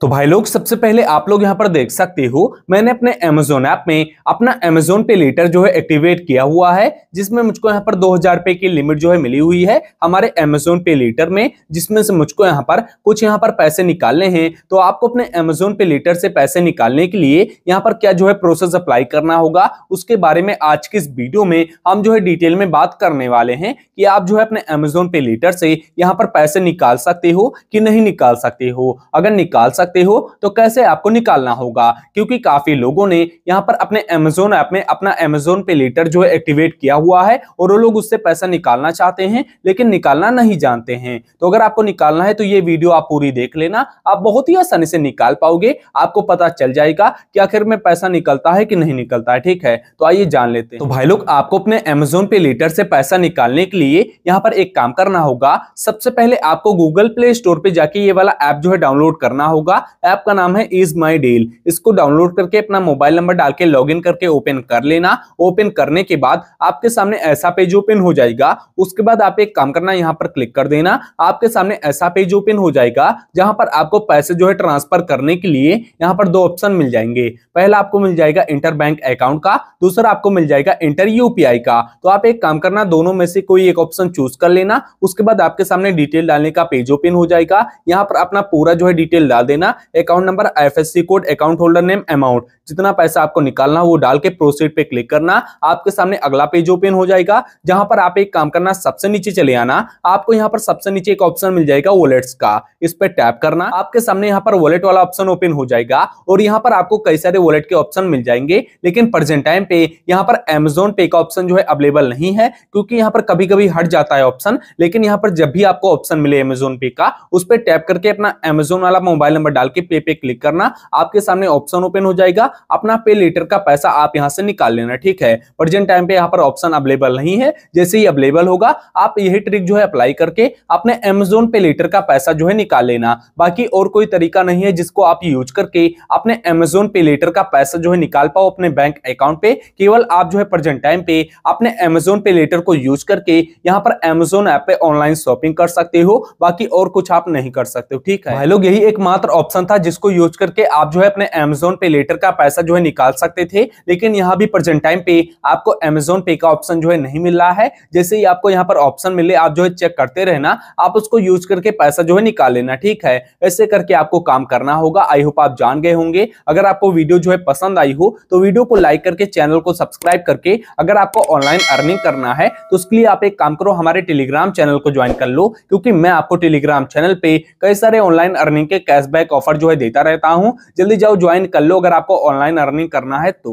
तो भाई लोग सबसे पहले आप लोग यहाँ पर देख सकते हो मैंने अपने Amazon ऐप में अपना Amazon पे लेटर जो है एक्टिवेट किया हुआ है जिसमें मुझको यहाँ पर दो हजार रुपए की लिमिट जो है मिली हुई है हमारे Amazon पे लेटर में जिसमें से मुझको यहाँ पर कुछ यहाँ पर पैसे निकालने हैं तो आपको अपने Amazon पे लेटर से पैसे निकालने के लिए यहाँ पर क्या जो है प्रोसेस अप्लाई करना होगा उसके बारे में आज के इस वीडियो में हम जो है डिटेल में बात करने वाले हैं कि आप जो है अपने अमेजोन पे लेटर से यहाँ पर पैसे निकाल सकते हो कि नहीं निकाल सकते हो अगर निकाल सकते सकते हो तो कैसे आपको निकालना होगा क्योंकि काफी लोगों ने यहाँ पर अपने अमेजोन ऐप में अपना अमेजोन पे लेटर जो है एक्टिवेट किया हुआ है और वो लोग उससे पैसा निकालना चाहते हैं लेकिन निकालना नहीं जानते हैं तो अगर आपको निकालना है तो ये वीडियो आप पूरी देख लेना आप बहुत ही आसानी से निकाल पाओगे आपको पता चल जाएगा कि आखिर में पैसा निकलता है कि नहीं निकलता है ठीक है तो आइए जान लेते हैं तो भाई लोग आपको अपने अमेजोन पे लेटर से पैसा निकालने के लिए यहाँ पर एक काम करना होगा सबसे पहले आपको गूगल प्ले स्टोर पे जाके ये वाला ऐप जो है डाउनलोड करना होगा का ऐप का नाम है इज माई डील इसको डाउनलोड करके अपना मोबाइल नंबर डाल के लॉग करके ओपन कर लेना ओपन करने के बाद आपके सामने ऐसा पेज ओपन हो जाएगा उसके बाद आप एक काम करना यहाँ पर क्लिक कर देना आपके सामने ऐसा पेज ओपन हो जाएगा जहां पर आपको पैसे जो है ट्रांसफर करने के लिए यहाँ पर दो ऑप्शन मिल जाएंगे पहला आपको मिल जाएगा इंटर बैंक अकाउंट का दूसरा आपको मिल जाएगा इंटर यूपीआई का तो आप एक काम करना दोनों में से कोई एक ऑप्शन चूज कर लेना उसके बाद आपके सामने डिटेल डालने का पेज ओपन हो जाएगा यहाँ पर अपना पूरा जो है डिटेल डाल देना देना account number FSC code account holder name amount जितना पैसा आपको निकालना वो डाल के प्रोसीड पे क्लिक करना आपके सामने अगला पेज ओपन हो जाएगा जहां पर आप एक काम करना सबसे नीचे चले आना आपको यहाँ पर सबसे नीचे एक ऑप्शन मिल जाएगा वॉलेट्स का इस पर टैप करना आपके सामने यहाँ पर वॉलेट वाला ऑप्शन ओपन हो जाएगा और यहाँ पर आपको कई सारे वॉलेट के ऑप्शन मिल जाएंगे लेकिन प्रेजेंट टाइम पे यहाँ पर एमेजोन पे का ऑप्शन जो है अवेलेबल नहीं है क्योंकि यहाँ पर कभी कभी हट जाता है ऑप्शन लेकिन यहाँ पर जब भी आपको ऑप्शन मिले अमेजोन पे का उस पर टैप करके अपना एमेजोन वाला मोबाइल नंबर डाल के पे पे क्लिक करना आपके सामने ऑप्शन ओपन हो जाएगा अपना पे लेटर का पैसा आप यहाँ से निकाल लेना ठीक है प्रेजेंट टाइम पे यहाँ पर ऑप्शन अवेलेबल नहीं है जैसे ही अवेलेबल होगा आप यही ट्रिक जो है अप्लाई करके अपने एमेजोन पे लेटर का पैसा जो है निकाल लेना बाकी और कोई तरीका नहीं है जिसको आप यूज करके अपने एमेजोन पे लेटर का पैसा जो है निकाल पाओ अपने बैंक अकाउंट पे केवल आप जो है प्रेजेंट टाइम पे अपने एमेजोन पे लेटर को यूज करके यहाँ पर एमेजोन ऐप पे ऑनलाइन शॉपिंग कर सकते हो बाकी और कुछ आप नहीं कर सकते हो ठीक है लोग यही एकमात्र ऑप्शन था जिसको यूज करके आप जो है अपने अमेजोन पे लेटर का पैसा जो है निकाल सकते थे लेकिन यहाँ भी प्रेजेंट टाइम पे आपको अमेजोन पे का ऑप्शन जो है नहीं मिल रहा है जैसे ही आपको यहाँ पर ऑप्शन मिले आप जो है चेक करते रहना आप उसको यूज करके पैसा जो है निकाल लेना ठीक है ऐसे करके आपको काम करना होगा आई होप आप जान गए होंगे अगर आपको वीडियो जो है पसंद आई हो तो वीडियो को लाइक करके चैनल को सब्सक्राइब करके अगर आपको ऑनलाइन अर्निंग करना है तो उसके लिए आप एक काम करो हमारे टेलीग्राम चैनल को ज्वाइन कर लो क्योंकि मैं आपको टेलीग्राम चैनल पे कई सारे ऑनलाइन अर्निंग के कैशबैक ऑफर जो है देता रहता हूं जल्दी जाओ ज्वाइन कर लो अगर आपको ऑनलाइन अर्निंग करना है तो